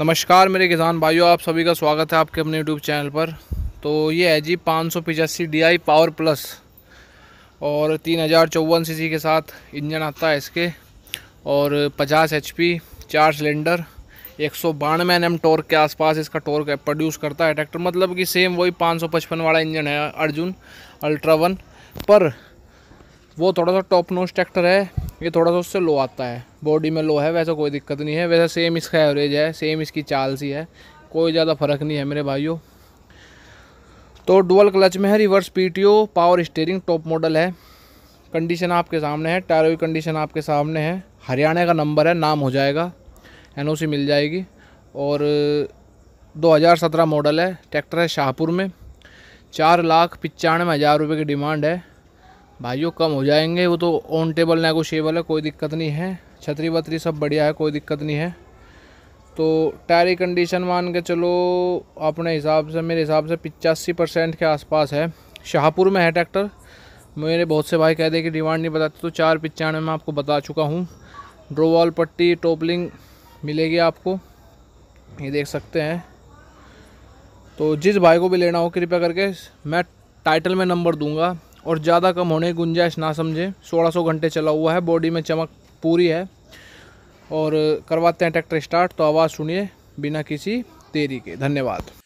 नमस्कार मेरे किसान भाइयों आप सभी का स्वागत है आपके अपने यूट्यूब चैनल पर तो ये है जी पाँच सौ पिचासी डी आई पावर प्लस और तीन हज़ार चौवन सी के साथ इंजन आता है इसके और पचास एच पी चार सिलेंडर एक सौ बानवे एन एम टोर्क के आसपास इसका टॉर्क प्रोड्यूस करता है ट्रैक्टर मतलब कि सेम वही पाँच सौ पचपन वाला इंजन है अर्जुन अल्ट्रा वन पर वो थोड़ा सा टॉप नोच ट्रैक्टर है ये थोड़ा सा उससे लो आता है बॉडी में लो है वैसा कोई दिक्कत नहीं है वैसा सेम इसका एवरेज है सेम इसकी चाल सी है कोई ज़्यादा फ़र्क नहीं है मेरे भाइयों तो डुअल क्लच में है reverse PTO power steering top model है कंडीशन आपके सामने है टायरों की कंडीशन आपके सामने है हरियाणा का नंबर है नाम हो जाएगा एन मिल जाएगी और 2017 मॉडल है ट्रैक्टर है शाहपुर में चार लाख पचानवे हज़ार रुपये की डिमांड है भाइयों कम हो जाएंगे वो तो ऑन टेबल नैगोशियबल है कोई दिक्कत नहीं है छतरी वतरी सब बढ़िया है कोई दिक्कत नहीं है तो टायर की कंडीशन मान के चलो अपने हिसाब से मेरे हिसाब से पिचासी परसेंट के आसपास है शाहपुर में है ट्रैक्टर मेरे बहुत से भाई कह दे कि डिमांड नहीं बताते तो चार पिचानवे में आपको बता चुका हूँ ड्रोवॉल पट्टी टोपलिंग मिलेगी आपको ये देख सकते हैं तो जिस भाई को भी लेना हो कृपया करके मैं टाइटल में नंबर दूंगा और ज़्यादा कम होने की गुंजाइश ना समझें 1600 घंटे चला हुआ है बॉडी में चमक पूरी है और करवाते हैं ट्रैक्टर स्टार्ट तो आवाज़ सुनिए बिना किसी देरी के धन्यवाद